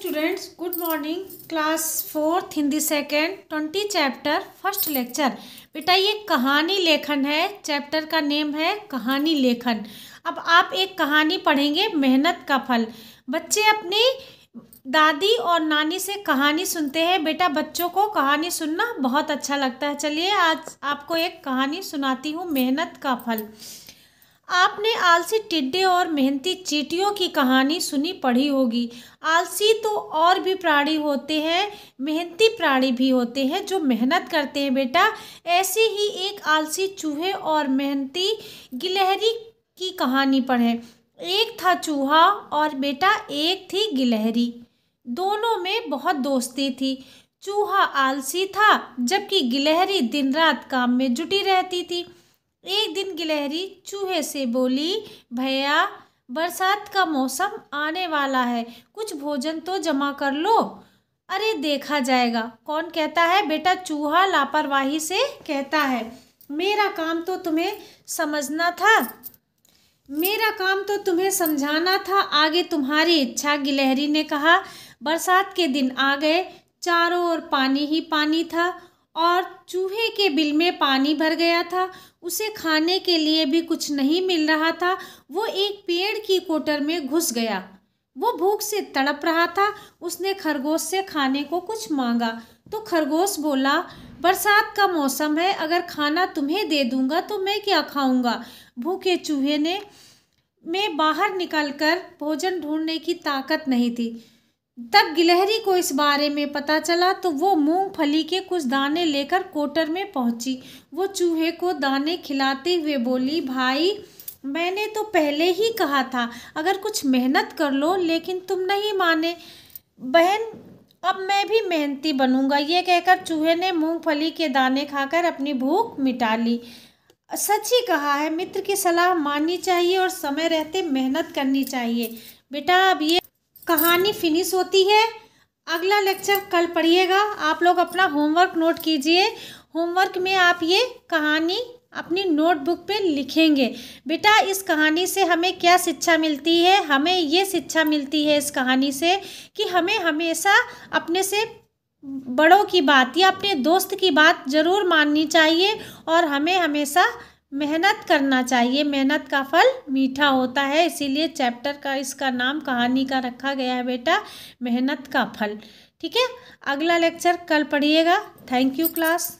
students good morning class fourth Hindi second twenty chapter first lecture बेटा ये कहानी लेखन है चैप्टर का नेम है कहानी लेखन अब आप एक कहानी पढ़ेंगे मेहनत का फल बच्चे अपनी दादी और नानी से कहानी सुनते हैं बेटा बच्चों को कहानी सुनना बहुत अच्छा लगता है चलिए आज आपको एक कहानी सुनाती हूँ मेहनत का फल आपने आलसी टिड्डे और मेहनती चीटियों की कहानी सुनी पढ़ी होगी आलसी तो और भी प्राणी होते हैं मेहनती प्राणी भी होते हैं जो मेहनत करते हैं बेटा ऐसे ही एक आलसी चूहे और मेहनती गिलहरी की कहानी पढ़ें एक था चूहा और बेटा एक थी गिलहरी दोनों में बहुत दोस्ती थी चूहा आलसी था जबकि गिलहरी दिन रात काम में जुटी रहती थी एक दिन गिलहरी चूहे से बोली भैया बरसात का मौसम आने वाला है कुछ भोजन तो जमा कर लो अरे देखा जाएगा कौन कहता है बेटा चूहा लापरवाही से कहता है मेरा काम तो तुम्हें समझना था मेरा काम तो तुम्हें समझाना था आगे तुम्हारी इच्छा गिलहरी ने कहा बरसात के दिन आ गए चारों ओर पानी ही पानी था और चूहे के बिल में पानी भर गया था उसे खाने के लिए भी कुछ नहीं मिल रहा था वो एक पेड़ की कोटर में घुस गया वो भूख से तड़प रहा था उसने खरगोश से खाने को कुछ मांगा तो खरगोश बोला बरसात का मौसम है अगर खाना तुम्हें दे दूंगा तो मैं क्या खाऊंगा भूखे चूहे ने में बाहर निकलकर भोजन ढूंढने की ताकत नहीं थी तब गिलहरी को इस बारे में पता चला तो वो मूंगफली के कुछ दाने लेकर कोटर में पहुंची वो चूहे को दाने खिलाते हुए बोली भाई मैंने तो पहले ही कहा था अगर कुछ मेहनत कर लो लेकिन तुम नहीं माने बहन अब मैं भी मेहनती बनूंगा ये कहकर चूहे ने मूंगफली के दाने खाकर अपनी भूख मिटा ली सच ही कहा है मित्र की सलाह माननी चाहिए और समय रहते मेहनत करनी चाहिए बेटा अब ये कहानी फिनिश होती है अगला लेक्चर कल पढ़िएगा आप लोग अपना होमवर्क नोट कीजिए होमवर्क में आप ये कहानी अपनी नोटबुक पे लिखेंगे बेटा इस कहानी से हमें क्या शिक्षा मिलती है हमें ये शिक्षा मिलती है इस कहानी से कि हमें हमेशा अपने से बड़ों की बात या अपने दोस्त की बात ज़रूर माननी चाहिए और हमें हमेशा मेहनत करना चाहिए मेहनत का फल मीठा होता है इसीलिए चैप्टर का इसका नाम कहानी का रखा गया है बेटा मेहनत का फल ठीक है अगला लेक्चर कल पढ़िएगा थैंक यू क्लास